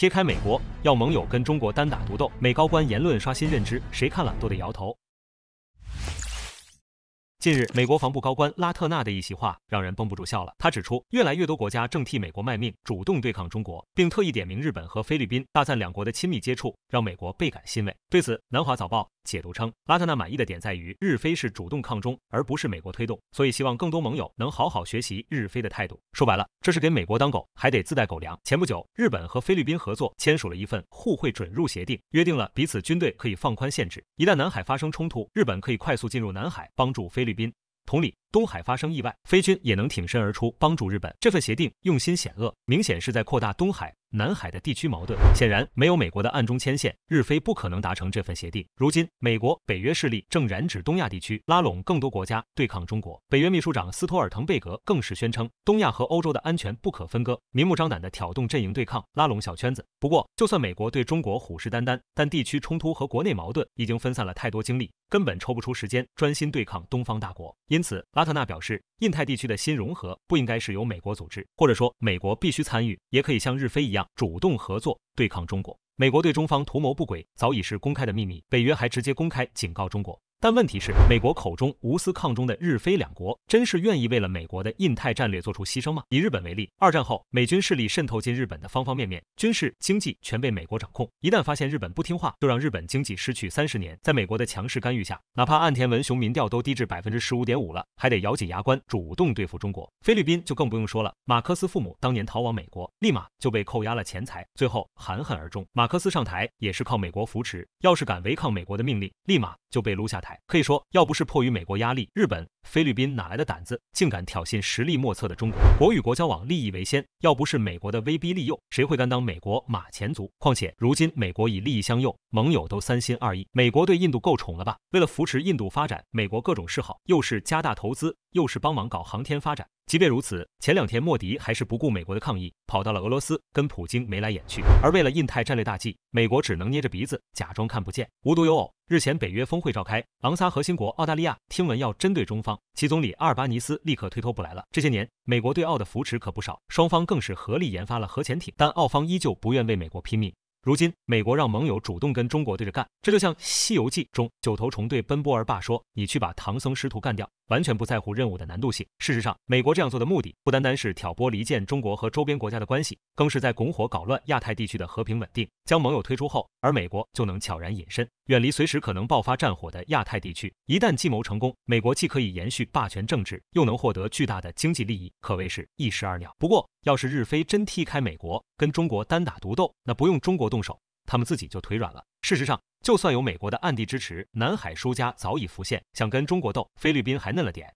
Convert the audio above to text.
撇开美国，要盟友跟中国单打独斗，美高官言论刷新认知，谁看了都得摇头。近日，美国防部高官拉特纳的一席话让人绷不住笑了。他指出，越来越多国家正替美国卖命，主动对抗中国，并特意点名日本和菲律宾，大赞两国的亲密接触让美国倍感欣慰。对此，南华早报。解读称，拉特纳满意的点在于，日菲是主动抗中，而不是美国推动，所以希望更多盟友能好好学习日菲的态度。说白了，这是给美国当狗，还得自带狗粮。前不久，日本和菲律宾合作签署了一份互惠准入协定，约定了彼此军队可以放宽限制，一旦南海发生冲突，日本可以快速进入南海帮助菲律宾；同理，东海发生意外，菲军也能挺身而出帮助日本。这份协定用心险恶，明显是在扩大东海。南海的地区矛盾，显然没有美国的暗中牵线，日非不可能达成这份协定。如今，美国、北约势力正染指东亚地区，拉拢更多国家对抗中国。北约秘书长斯托尔滕贝格更是宣称，东亚和欧洲的安全不可分割，明目张胆地挑动阵营对抗，拉拢小圈子。不过，就算美国对中国虎视眈眈，但地区冲突和国内矛盾已经分散了太多精力，根本抽不出时间专心对抗东方大国。因此，拉特纳表示。印太地区的新融合不应该是由美国组织，或者说美国必须参与，也可以像日非一样主动合作对抗中国。美国对中方图谋不轨早已是公开的秘密，北约还直接公开警告中国。但问题是，美国口中无私抗中的日菲两国，真是愿意为了美国的印太战略做出牺牲吗？以日本为例，二战后美军势力渗透进日本的方方面面，军事、经济全被美国掌控。一旦发现日本不听话，就让日本经济失去三十年。在美国的强势干预下，哪怕岸田文雄民调都低至百分之十五点五了，还得咬紧牙关，主动对付中国。菲律宾就更不用说了，马克思父母当年逃往美国，立马就被扣押了钱财，最后含恨而终。马克思上台也是靠美国扶持，要是敢违抗美国的命令，立马就被撸下台。可以说，要不是迫于美国压力，日本、菲律宾哪来的胆子，竟敢挑衅实力莫测的中国？国与国交往，利益为先。要不是美国的威逼利诱，谁会担当美国马前卒？况且，如今美国以利益相诱，盟友都三心二意。美国对印度够宠了吧？为了扶持印度发展，美国各种示好，又是加大投资，又是帮忙搞航天发展。即便如此，前两天莫迪还是不顾美国的抗议，跑到了俄罗斯，跟普京眉来眼去。而为了印太战略大计，美国只能捏着鼻子，假装看不见。无独有偶。日前，北约峰会召开，昂撒核心国澳大利亚听闻要针对中方，其总理阿尔巴尼斯立刻推脱不来了。这些年，美国对澳的扶持可不少，双方更是合力研发了核潜艇，但澳方依旧不愿为美国拼命。如今，美国让盟友主动跟中国对着干，这就像《西游记》中九头虫对奔波儿灞说：“你去把唐僧师徒干掉，完全不在乎任务的难度性。”事实上，美国这样做的目的不单单是挑拨离间中国和周边国家的关系。更是在拱火搞乱亚太地区的和平稳定，将盟友推出后，而美国就能悄然隐身，远离随时可能爆发战火的亚太地区。一旦计谋成功，美国既可以延续霸权政治，又能获得巨大的经济利益，可谓是一石二鸟。不过，要是日菲真踢开美国，跟中国单打独斗，那不用中国动手，他们自己就腿软了。事实上，就算有美国的暗地支持，南海输家早已浮现，想跟中国斗，菲律宾还嫩了点。